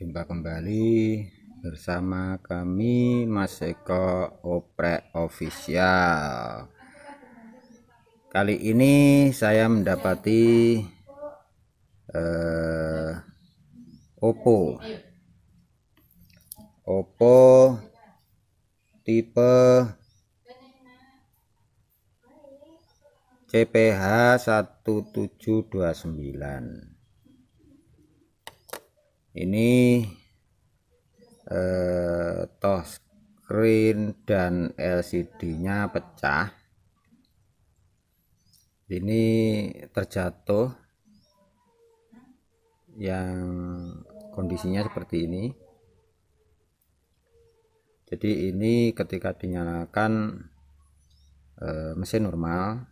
jumpa kembali bersama kami Mas Eko Oprek Official kali ini saya mendapati eh, Oppo Oppo tipe CPH 1729 ini eh, touchscreen dan LCD nya pecah ini terjatuh yang kondisinya seperti ini jadi ini ketika dinyalakan eh, mesin normal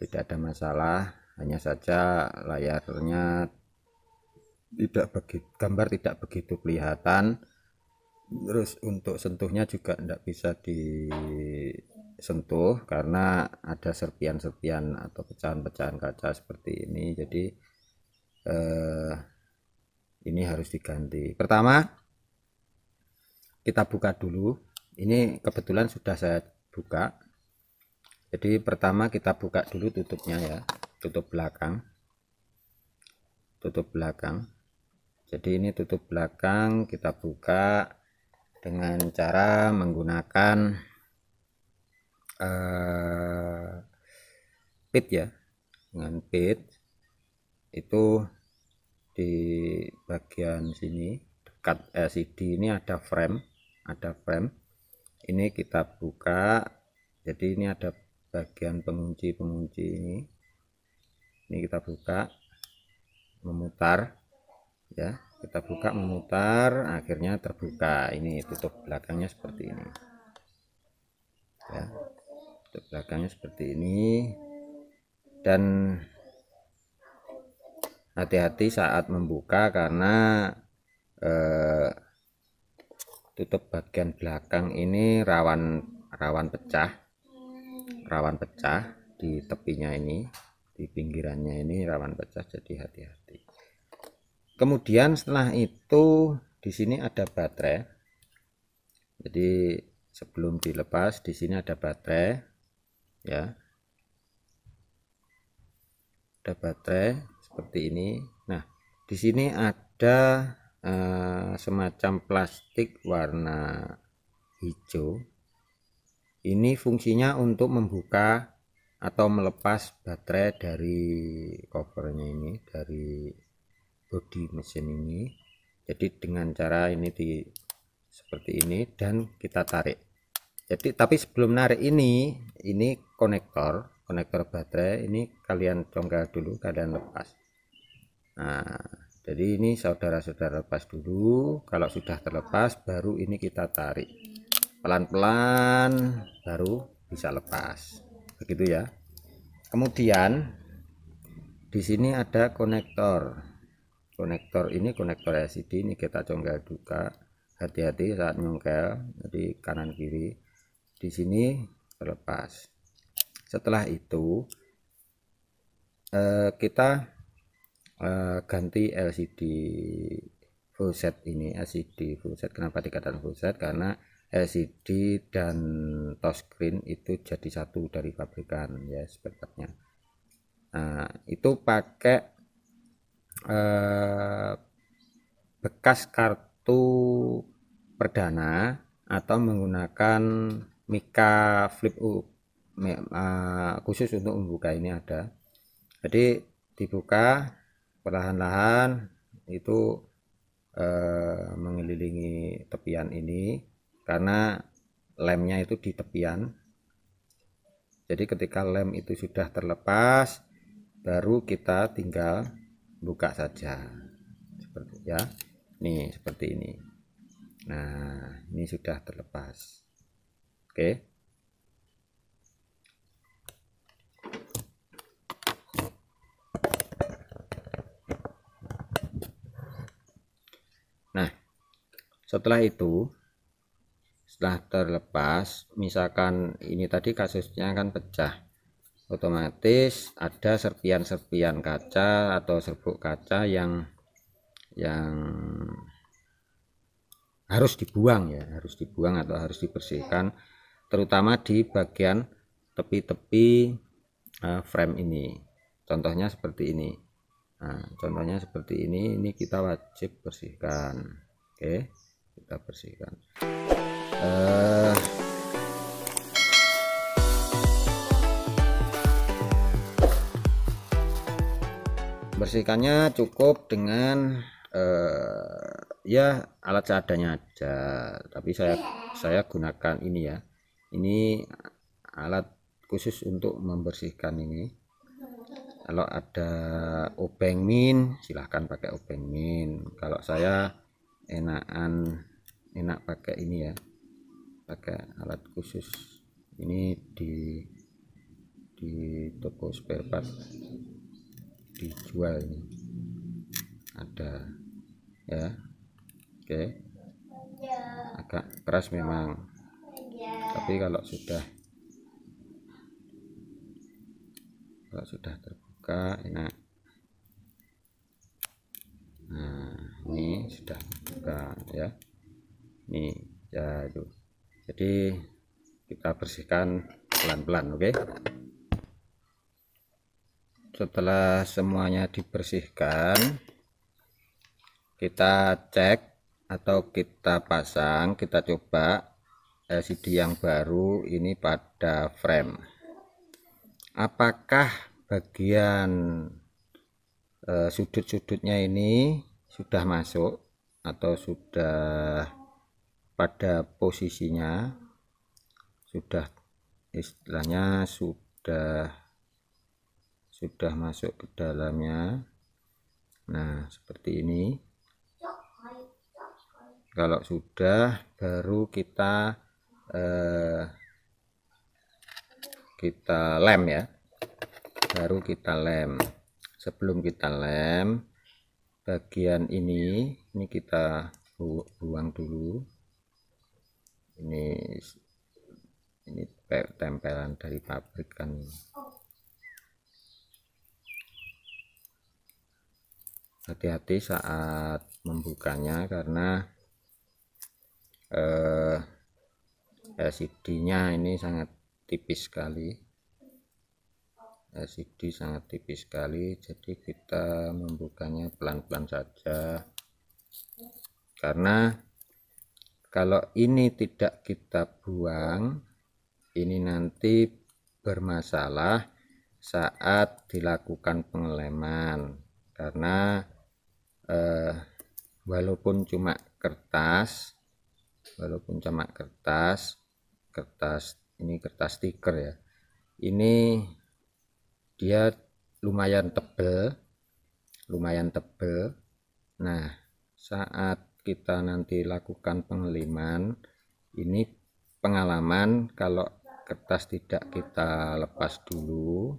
tidak ada masalah hanya saja layarnya tidak begitu gambar tidak begitu kelihatan terus untuk sentuhnya juga tidak bisa disentuh karena ada serpian-serpian atau pecahan-pecahan kaca seperti ini jadi eh, ini harus diganti pertama kita buka dulu ini kebetulan sudah saya buka jadi pertama kita buka dulu tutupnya ya tutup belakang tutup belakang jadi ini tutup belakang kita buka dengan cara menggunakan uh, pit ya dengan pit itu di bagian sini dekat LCD eh, ini ada frame ada frame ini kita buka jadi ini ada bagian pengunci pengunci ini ini kita buka memutar ya kita buka memutar akhirnya terbuka ini tutup belakangnya seperti ini ya tutup belakangnya seperti ini dan hati-hati saat membuka karena eh, tutup bagian belakang ini rawan rawan pecah rawan pecah di tepinya ini di pinggirannya ini rawan pecah jadi hati-hati kemudian setelah itu di sini ada baterai jadi sebelum dilepas di sini ada baterai ya ada baterai seperti ini nah di sini ada eh, semacam plastik warna hijau ini fungsinya untuk membuka atau melepas baterai dari covernya ini dari di mesin ini jadi dengan cara ini di seperti ini dan kita tarik jadi tapi sebelum narik ini ini konektor konektor baterai ini kalian congkel dulu kalian lepas nah jadi ini saudara-saudara lepas dulu kalau sudah terlepas baru ini kita tarik pelan-pelan baru bisa lepas begitu ya kemudian di sini ada konektor konektor ini konektor LCD ini kita congkel juga hati-hati saat nyongkel jadi kanan kiri di sini terlepas setelah itu eh, kita eh, ganti LCD full set ini LCD full set kenapa dikatakan full set karena LCD dan touchscreen itu jadi satu dari pabrikan ya sepertinya nah, itu pakai Eh, bekas kartu perdana atau menggunakan Mika Flip U eh, khusus untuk membuka ini ada jadi dibuka perlahan-lahan itu eh, mengelilingi tepian ini karena lemnya itu di tepian jadi ketika lem itu sudah terlepas baru kita tinggal buka saja seperti ya nih seperti ini nah ini sudah terlepas oke nah setelah itu setelah terlepas misalkan ini tadi kasusnya kan pecah otomatis ada serpian-serpian kaca atau serbuk kaca yang yang harus dibuang ya harus dibuang atau harus dibersihkan terutama di bagian tepi-tepi eh, frame ini contohnya seperti ini nah, contohnya seperti ini ini kita wajib bersihkan oke kita bersihkan uh, bersihkannya cukup dengan uh, ya alat seadanya aja tapi saya saya gunakan ini ya ini alat khusus untuk membersihkan ini kalau ada obeng min silahkan pakai obeng min kalau saya enakan enak pakai ini ya pakai alat khusus ini di di toko spare part dijual ini ada ya oke okay. agak keras memang tapi kalau sudah kalau sudah terbuka enak nah ini sudah terbuka ya ini ya itu jadi kita bersihkan pelan-pelan oke okay? setelah semuanya dibersihkan kita cek atau kita pasang kita coba LCD yang baru ini pada frame apakah bagian e, sudut-sudutnya ini sudah masuk atau sudah pada posisinya sudah istilahnya sudah sudah masuk ke dalamnya nah seperti ini kalau sudah baru kita eh, kita lem ya baru kita lem sebelum kita lem bagian ini ini kita buang dulu ini ini tempelan dari pabrik kan hati-hati saat membukanya karena eh, LCD-nya ini sangat tipis sekali LCD sangat tipis sekali jadi kita membukanya pelan-pelan saja karena kalau ini tidak kita buang ini nanti bermasalah saat dilakukan pengeleman karena eh, walaupun cuma kertas walaupun cuma kertas kertas ini kertas stiker ya ini dia lumayan tebel lumayan tebel nah saat kita nanti lakukan pengeliman ini pengalaman kalau kertas tidak kita lepas dulu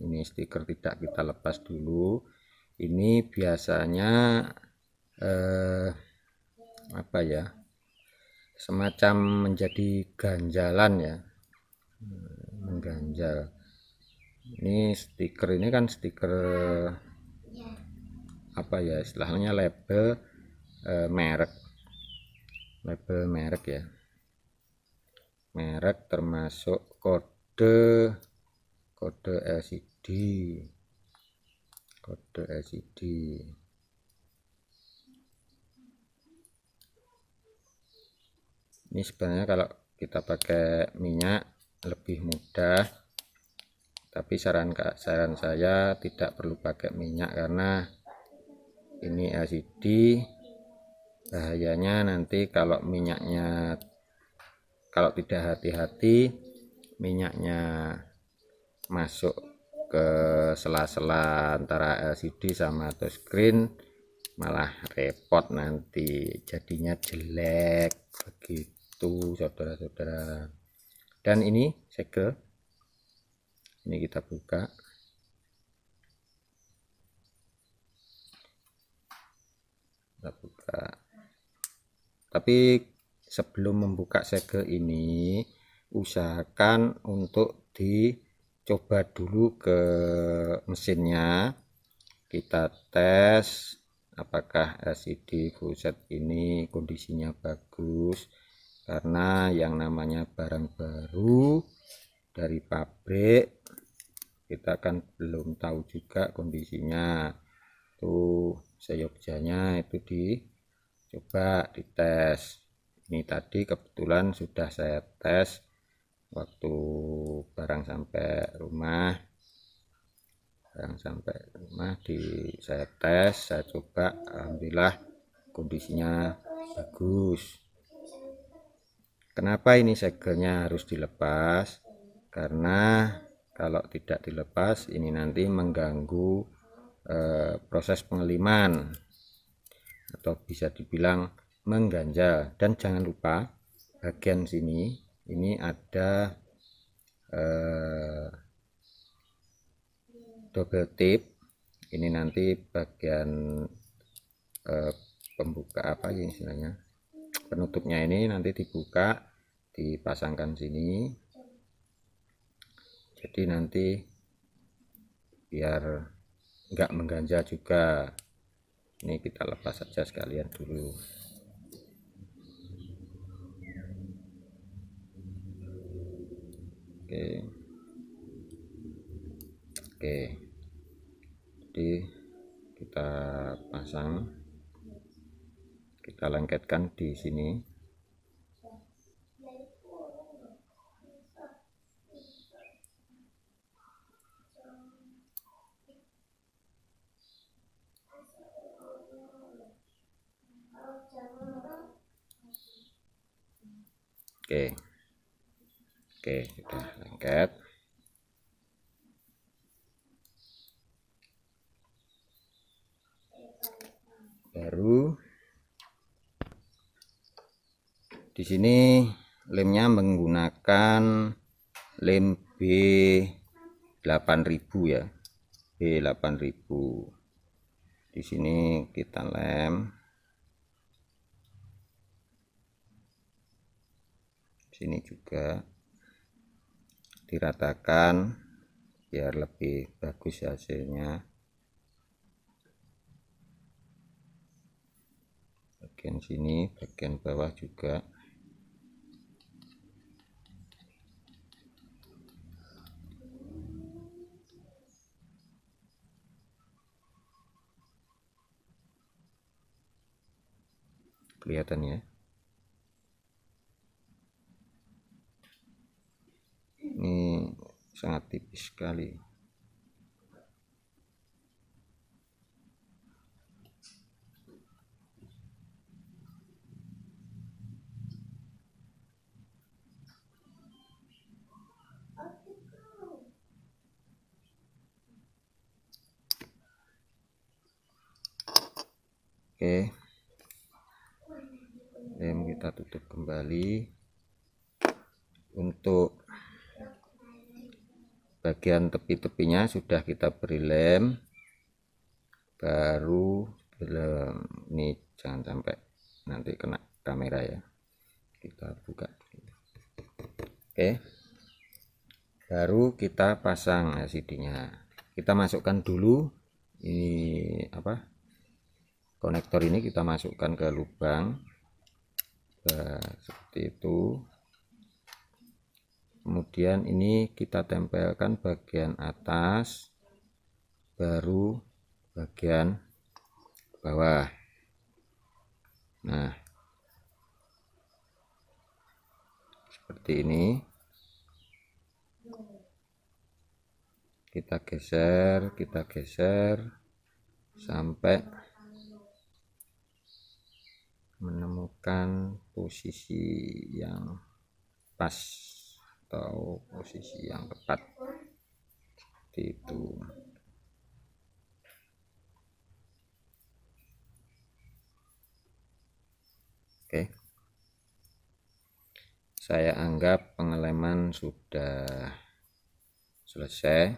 ini stiker tidak kita lepas dulu ini biasanya eh, apa ya semacam menjadi ganjalan ya mengganjal ini stiker ini kan stiker apa ya istilahnya label eh, merek label merek ya merek termasuk kode kode LCD kode LCD ini sebenarnya kalau kita pakai minyak lebih mudah tapi saran saran saya tidak perlu pakai minyak karena ini LCD bahayanya nanti kalau minyaknya kalau tidak hati-hati minyaknya masuk ke sela-sela antara LCD sama touchscreen malah repot nanti jadinya jelek begitu saudara-saudara dan ini segel ini kita buka kita buka tapi sebelum membuka segel ini usahakan untuk di coba dulu ke mesinnya kita tes apakah LCD full set ini kondisinya bagus karena yang namanya barang baru dari pabrik kita kan belum tahu juga kondisinya tuh seyogjanya itu di coba dites ini tadi kebetulan sudah saya tes waktu barang sampai rumah barang sampai rumah di saya tes saya coba alhamdulillah kondisinya bagus kenapa ini segelnya harus dilepas karena kalau tidak dilepas ini nanti mengganggu e, proses pengeliman atau bisa dibilang mengganjal dan jangan lupa bagian sini ini ada eh, double tip ini nanti bagian eh, pembuka apa ya istilahnya penutupnya ini nanti dibuka dipasangkan sini jadi nanti biar enggak mengganjal juga ini kita lepas saja sekalian dulu oke oke jadi kita pasang kita lengketkan di sini Oke. Okay. Oke, kita lengket. Baru di sini lemnya menggunakan lem B 8000 ya. B 8000. Di sini kita lem. Di sini juga diratakan biar lebih bagus hasilnya bagian sini bagian bawah juga kelihatan ya sangat tipis sekali Oke. Okay. kita tutup kembali. Untuk bagian tepi-tepinya sudah kita beri lem baru lem ini jangan sampai nanti kena kamera ya kita buka oke baru kita pasang LCD nya kita masukkan dulu ini apa konektor ini kita masukkan ke lubang nah, seperti itu kemudian ini kita tempelkan bagian atas baru bagian bawah nah seperti ini kita geser kita geser sampai menemukan posisi yang pas atau posisi yang tepat seperti itu oke saya anggap pengeleman sudah selesai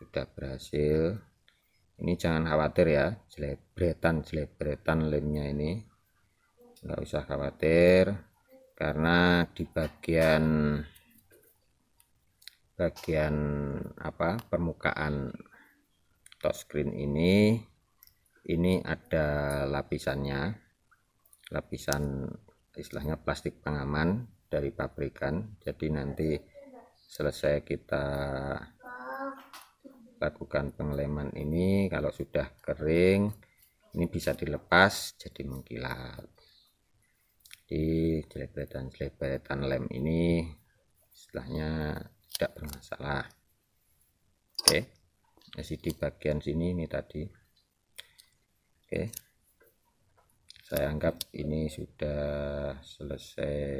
sudah berhasil ini jangan khawatir ya jelebretan jelebretan lemnya ini nggak usah khawatir karena di bagian bagian apa permukaan touchscreen ini ini ada lapisannya lapisan istilahnya plastik pengaman dari pabrikan jadi nanti selesai kita lakukan pengeleman ini kalau sudah kering ini bisa dilepas jadi mengkilat di jelek dan lem ini istilahnya tidak bermasalah oke masih di bagian sini ini tadi oke saya anggap ini sudah selesai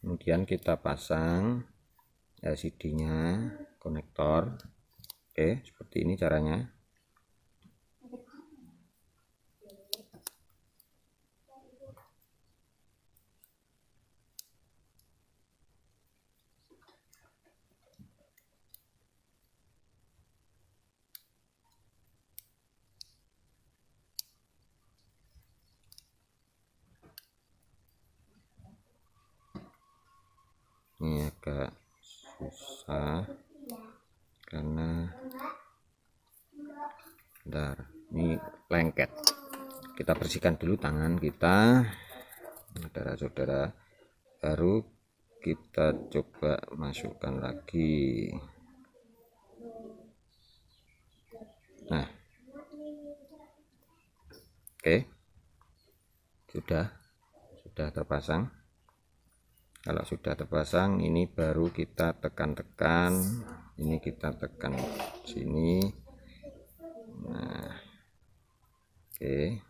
kemudian kita pasang LCD nya konektor oke seperti ini caranya agak susah karena bentar ini lengket kita bersihkan dulu tangan kita saudara-saudara baru kita coba masukkan lagi nah oke okay. sudah sudah terpasang kalau sudah terpasang ini baru kita tekan-tekan ini kita tekan sini nah oke okay.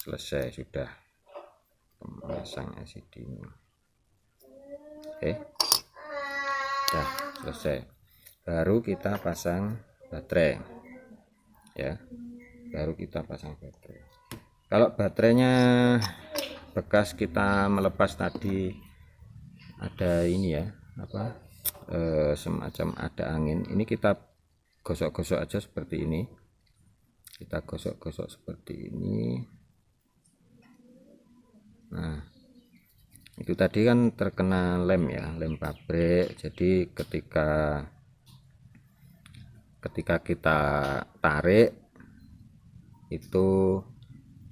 selesai sudah memasang LCD ini oke okay. sudah selesai baru kita pasang baterai ya baru kita pasang baterai kalau baterainya bekas kita melepas tadi ada ini ya apa e, semacam ada angin ini kita gosok-gosok aja seperti ini kita gosok-gosok seperti ini nah itu tadi kan terkena lem ya lem pabrik jadi ketika ketika kita tarik itu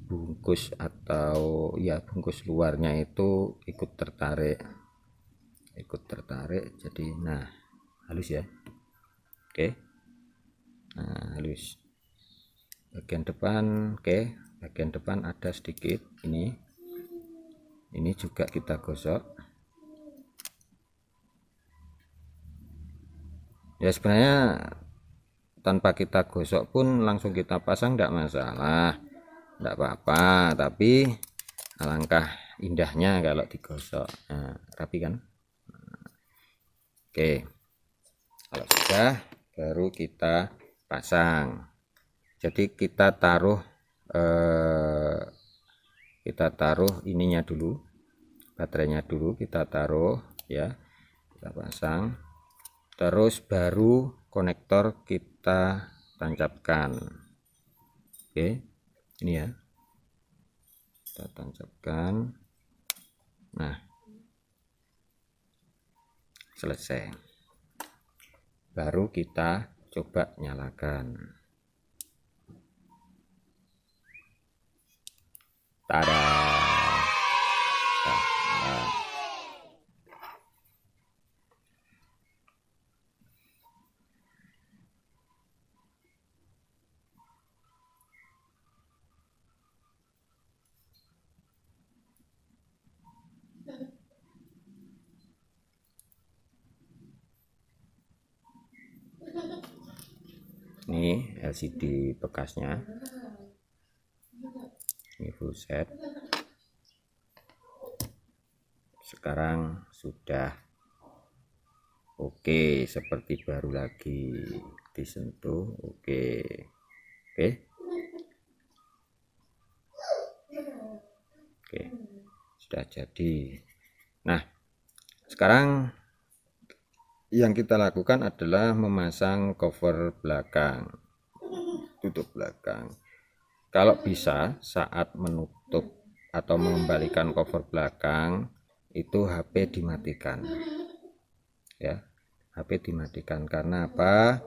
bungkus atau ya bungkus luarnya itu ikut tertarik ikut tertarik jadi nah halus ya oke okay. nah halus bagian depan oke okay. bagian depan ada sedikit ini ini juga kita gosok ya sebenarnya tanpa kita gosok pun langsung kita pasang tidak masalah tidak apa-apa tapi alangkah indahnya kalau digosok nah, rapi kan Oke. Kalau sudah baru kita pasang. Jadi kita taruh eh, kita taruh ininya dulu. Baterainya dulu kita taruh ya. Kita pasang. Terus baru konektor kita tancapkan. Oke. Ini ya. Kita tancapkan. Nah, selesai baru kita coba nyalakan tada LCD bekasnya ini full set sekarang sudah oke seperti baru lagi disentuh oke oke oke sudah jadi nah sekarang yang kita lakukan adalah memasang cover belakang tutup belakang kalau bisa saat menutup atau mengembalikan cover belakang itu HP dimatikan ya HP dimatikan karena apa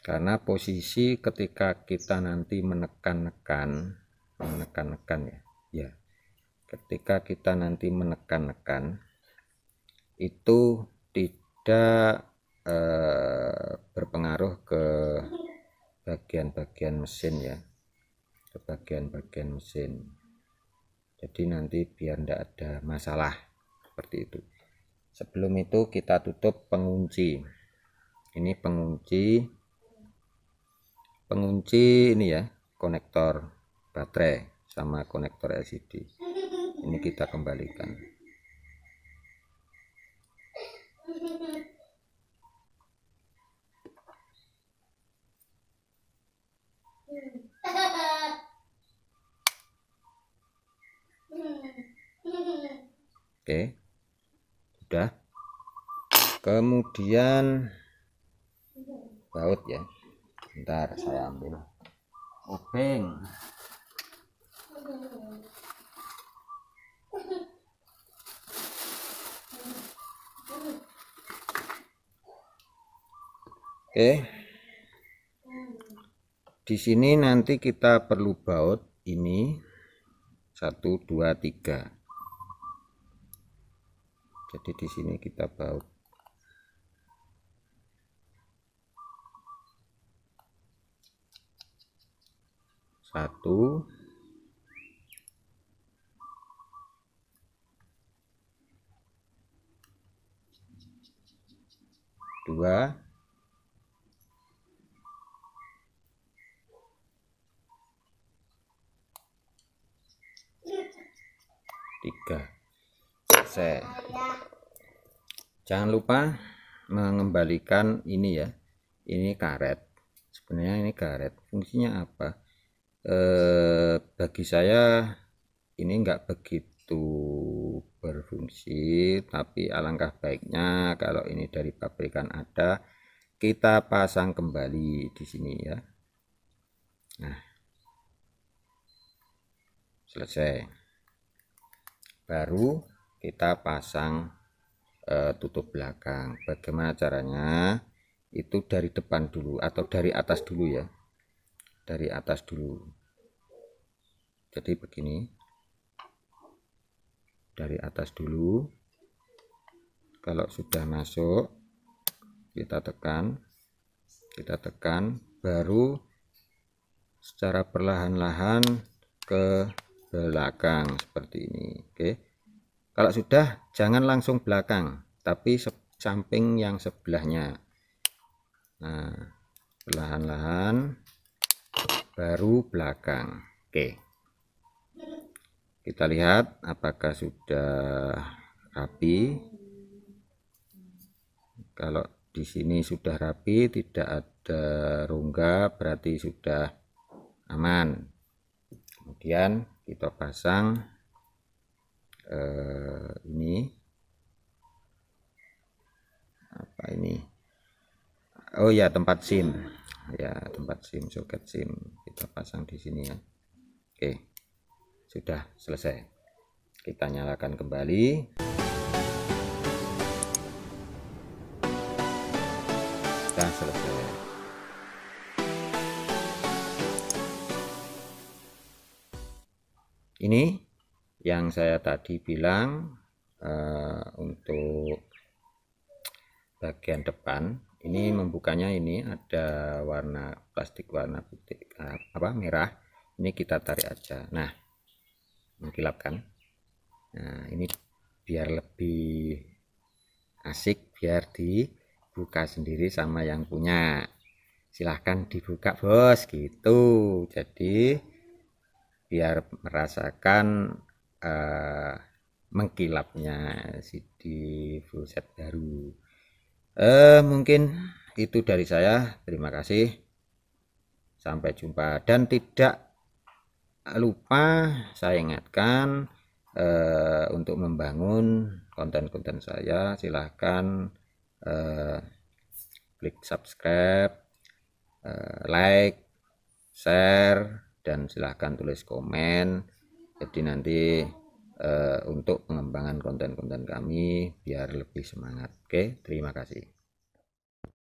karena posisi ketika kita nanti menekan-nekan menekan-nekan ya ya ketika kita nanti menekan-nekan itu tidak eh, berpengaruh ke bagian-bagian mesin ya ke bagian-bagian mesin jadi nanti biar tidak ada masalah seperti itu sebelum itu kita tutup pengunci ini pengunci pengunci ini ya konektor baterai sama konektor LCD ini kita kembalikan oke udah kemudian baut ya bentar saya ambil obeng oke okay di sini nanti kita perlu baut ini 1 2 3 jadi di sini kita baut satu dua selesai jangan lupa mengembalikan ini ya ini karet sebenarnya ini karet fungsinya apa eh, bagi saya ini enggak begitu berfungsi tapi alangkah baiknya kalau ini dari pabrikan ada kita pasang kembali di sini ya nah selesai baru kita pasang e, tutup belakang bagaimana caranya itu dari depan dulu atau dari atas dulu ya dari atas dulu jadi begini dari atas dulu kalau sudah masuk kita tekan kita tekan baru secara perlahan-lahan ke belakang seperti ini oke okay. Kalau sudah, jangan langsung belakang, tapi samping yang sebelahnya. Nah, perlahan-lahan baru belakang. Oke. Kita lihat apakah sudah rapi. Kalau di sini sudah rapi, tidak ada rongga, berarti sudah aman. Kemudian kita pasang Eh, ini apa ini oh ya tempat SIM ya tempat SIM soket SIM kita pasang di sini ya Oke sudah selesai kita nyalakan kembali kita selesai ini yang saya tadi bilang uh, untuk bagian depan ini membukanya ini ada warna plastik warna putih uh, apa merah ini kita tarik aja nah mengkilapkan nah ini biar lebih asik biar dibuka sendiri sama yang punya silahkan dibuka bos gitu jadi biar merasakan uh, mengkilapnya CD full set baru uh, mungkin itu dari saya terima kasih sampai jumpa dan tidak lupa saya ingatkan uh, untuk membangun konten-konten saya silahkan uh, klik subscribe uh, like share dan silahkan tulis komen jadi nanti e, untuk pengembangan konten-konten kami biar lebih semangat oke terima kasih